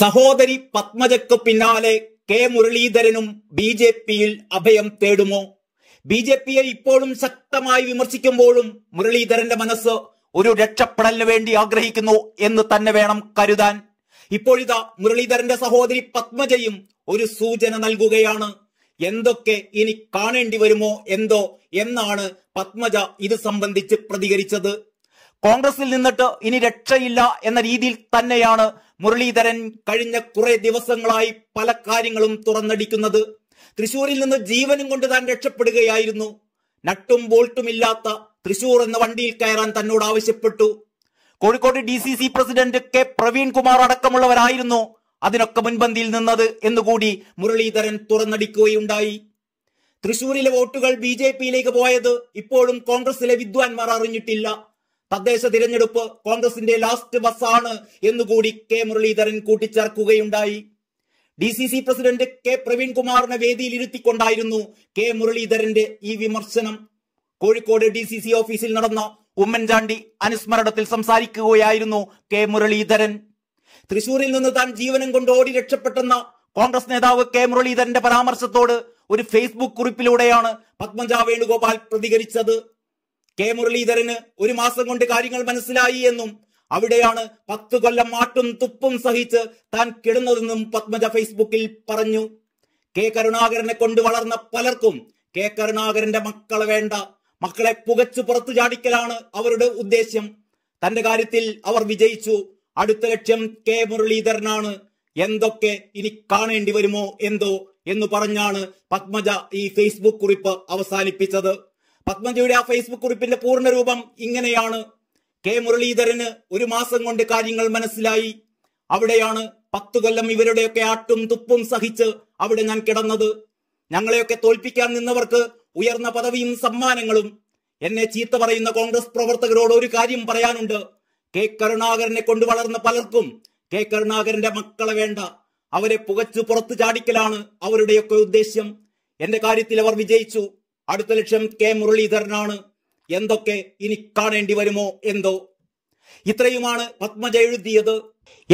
സഹോദരി പത്മജക്ക് പിന്നാലെ K മുരളീധരനും B J പിയിൽ അഭയം തേടുമോ ബി ജെ പിയെ ഇപ്പോഴും ശക്തമായി വിമർശിക്കുമ്പോഴും മുരളീധരന്റെ മനസ്സ് ഒരു രക്ഷപ്പെടലിന് വേണ്ടി ആഗ്രഹിക്കുന്നു എന്ന് തന്നെ വേണം കരുതാൻ ഇപ്പോഴിതാ മുരളീധരന്റെ സഹോദരി പത്മജയും ഒരു സൂചന നൽകുകയാണ് എന്തൊക്കെ ഇനി കാണേണ്ടി വരുമോ എന്തോ എന്നാണ് പത്മജ ഇത് സംബന്ധിച്ച് പ്രതികരിച്ചത് കോൺഗ്രസിൽ നിന്നിട്ട് ഇനി രക്ഷയില്ല എന്ന രീതിയിൽ തന്നെയാണ് മുരളീധരൻ കഴിഞ്ഞ കുറെ ദിവസങ്ങളായി പല കാര്യങ്ങളും തുറന്നടിക്കുന്നത് തൃശൂരിൽ നിന്ന് ജീവനും കൊണ്ട് താൻ രക്ഷപ്പെടുകയായിരുന്നു നട്ടും ഇല്ലാത്ത തൃശൂർ എന്ന വണ്ടിയിൽ കയറാൻ തന്നോട് ആവശ്യപ്പെട്ടു Kozhikode D C C president K Praveen Kumar അടക്കമുള്ളവരായിരുന്നു അതിനൊക്കെ മുൻപന്തിയിൽ നിന്നത് എന്നുകൂടി മുരളീധരൻ തുറന്നടിക്കുകയുണ്ടായി തൃശൂരിലെ വോട്ടുകൾ ബി ജെ പിയിലേക്ക് പോയത് ഇപ്പോഴും കോൺഗ്രസിലെ വിദ്വാൻമാർ അറിഞ്ഞിട്ടില്ല തദ്ദേശ തിരഞ്ഞെടുപ്പ് കോൺഗ്രസിന്റെ ലാസ്റ്റ് ബസ്സാണ് എന്നുകൂടി കെ മുരളീധരൻ കൂട്ടിച്ചേർക്കുകയുണ്ടായി D C C president K പ്രവീൺകുമാറിനെ വേദിയിൽ ഇരുത്തിക്കൊണ്ടായിരുന്നു കെ മുരളീധരന്റെ ഈ വിമർശനം കോഴിക്കോട് ഡി സി സി ഓഫീസിൽ നടന്ന ഉമ്മൻചാണ്ടി അനുസ്മരണത്തിൽ സംസാരിക്കുകയായിരുന്നു കെ മുരളീധരൻ തൃശൂരിൽ നിന്ന് താൻ ജീവനം കൊണ്ട് ഓടി രക്ഷപ്പെട്ടെന്ന കോൺഗ്രസ് നേതാവ് കെ മുരളീധരന്റെ പരാമർശത്തോട് ഒരു ഫേസ്ബുക്ക് കുറിപ്പിലൂടെയാണ് പത്മജ വേണുഗോപാൽ പ്രതികരിച്ചത് കെ മുരളീധരന് ഒരു മാസം കൊണ്ട് കാര്യങ്ങൾ മനസ്സിലായി എന്നും അവിടെയാണ് പത്ത് കൊല്ലം മാട്ടും തുപ്പും സഹിച്ച് താൻ കിടന്നതെന്നും പത്മജ ഫേസ്ബുക്കിൽ പറഞ്ഞു കെ കരുണാകരനെ കൊണ്ട് വളർന്ന പലർക്കും കെ കരുണാകരന്റെ മക്കളെ വേണ്ട മക്കളെ പുകച്ചു പുറത്തു ചാടിക്കലാണ് അവരുടെ ഉദ്ദേശ്യം തന്റെ കാര്യത്തിൽ അവർ വിജയിച്ചു അടുത്ത ലക്ഷ്യം കെ മുരളീധരനാണ് എന്തൊക്കെ ഇനി കാണേണ്ടി വരുമോ എന്തോ എന്ന് പറഞ്ഞാണ് പത്മജ ഈ ഫേസ്ബുക്ക് കുറിപ്പ് അവസാനിപ്പിച്ചത് പത്മജിയുടെ ആ ഫേസ്ബുക്ക് കുറിപ്പിന്റെ പൂർണ്ണ രൂപം ഇങ്ങനെയാണ് കെ മുരളീധരന് ഒരു മാസം കൊണ്ട് കാര്യങ്ങൾ മനസ്സിലായി അവിടെയാണ് പത്തു കൊല്ലം ഇവരുടെയൊക്കെ ആട്ടും തുപ്പും സഹിച്ച് അവിടെ ഞാൻ കിടന്നത് ഞങ്ങളെയൊക്കെ തോൽപ്പിക്കാൻ നിന്നവർക്ക് ഉയർന്ന പദവിയും സമ്മാനങ്ങളും എന്നെ ചീത്ത പറയുന്ന കോൺഗ്രസ് പ്രവർത്തകരോട് ഒരു കാര്യം പറയാനുണ്ട് കെ കരുണാകരനെ കൊണ്ട് വളർന്ന പലർക്കും കെ കരുണാകരന്റെ മക്കളെ വേണ്ട അവരെ പുകച്ചു പുറത്തു ചാടിക്കലാണ് അവരുടെയൊക്കെ ഉദ്ദേശ്യം എന്റെ കാര്യത്തിൽ അവർ വിജയിച്ചു അടുത്ത ലക്ഷ്യം കെ മുരളീധരനാണ് എന്തൊക്കെ ഇനി കാണേണ്ടി വരുമോ എന്തോ ഇത്രയുമാണ് പത്മജ എഴുതിയത്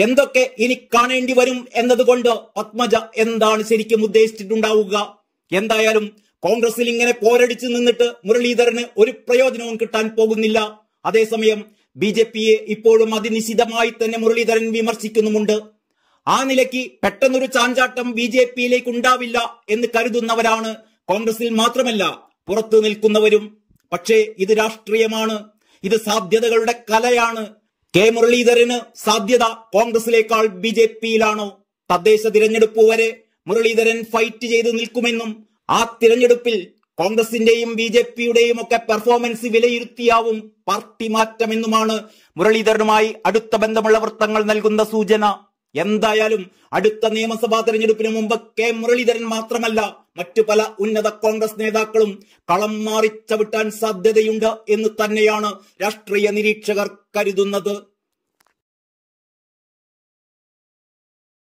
എന്തൊക്കെ ഇനി കാണേണ്ടി വരും എന്നതുകൊണ്ട് പത്മജ എന്താണ് ശരിക്കും ഉദ്ദേശിച്ചിട്ടുണ്ടാവുക എന്തായാലും കോൺഗ്രസിൽ ഇങ്ങനെ പോരടിച്ചു നിന്നിട്ട് മുരളീധരന് ഒരു പ്രയോജനവും കിട്ടാൻ പോകുന്നില്ല അതേസമയം ബി ജെ പിയെ ഇപ്പോഴും അതിനിശിതമായി തന്നെ മുരളീധരൻ വിമർശിക്കുന്നുമുണ്ട് ആ നിലയ്ക്ക് പെട്ടെന്നൊരു ചാഞ്ചാട്ടം ബി ജെ പിയിലേക്ക് ഉണ്ടാവില്ല എന്ന് കരുതുന്നവരാണ് കോൺഗ്രസിൽ മാത്രമല്ല പുറത്തു നിൽക്കുന്നവരും പക്ഷേ ഇത് രാഷ്ട്രീയമാണ് ഇത് സാധ്യതകളുടെ കലയാണ് കെ മുരളീധരന് സാധ്യത കോൺഗ്രസിലേക്കാൾ ബി ജെ പിയിലാണോ തദ്ദേശ തിരഞ്ഞെടുപ്പ് വരെ മുരളീധരൻ ഫൈറ്റ് ചെയ്ത് നിൽക്കുമെന്നും ആ തിരഞ്ഞെടുപ്പിൽ കോൺഗ്രസിന്റെയും ബി ജെ പിയുടെയും ഒക്കെ പെർഫോമൻസ് വിലയിരുത്തിയാവും പാർട്ടി മാറ്റമെന്നുമാണ് മുരളീധരനുമായി അടുത്ത ബന്ധമുള്ള വൃത്തങ്ങൾ നൽകുന്ന സൂചന എന്തായാലും അടുത്ത നിയമസഭാ തെരഞ്ഞെടുപ്പിന് മുമ്പ് കെ മുരളീധരൻ മാത്രമല്ല മറ്റു പല ഉന്നത കോൺഗ്രസ് നേതാക്കളും കളം മാറി ചവിട്ടാൻ സാധ്യതയുണ്ട് എന്ന് തന്നെയാണ് രാഷ്ട്രീയ നിരീക്ഷകർ കരുതുന്നത്